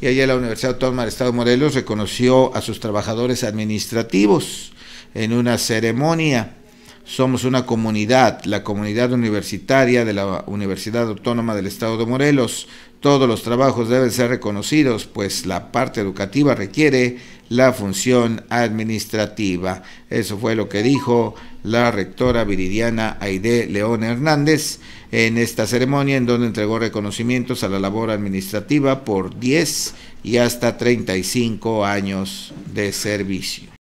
y allá la Universidad Autónoma del Estado de Morelos reconoció a sus trabajadores administrativos en una ceremonia. Somos una comunidad, la comunidad universitaria de la Universidad Autónoma del Estado de Morelos, todos los trabajos deben ser reconocidos, pues la parte educativa requiere la función administrativa. Eso fue lo que dijo la rectora viridiana Aide León Hernández en esta ceremonia, en donde entregó reconocimientos a la labor administrativa por 10 y hasta 35 años de servicio.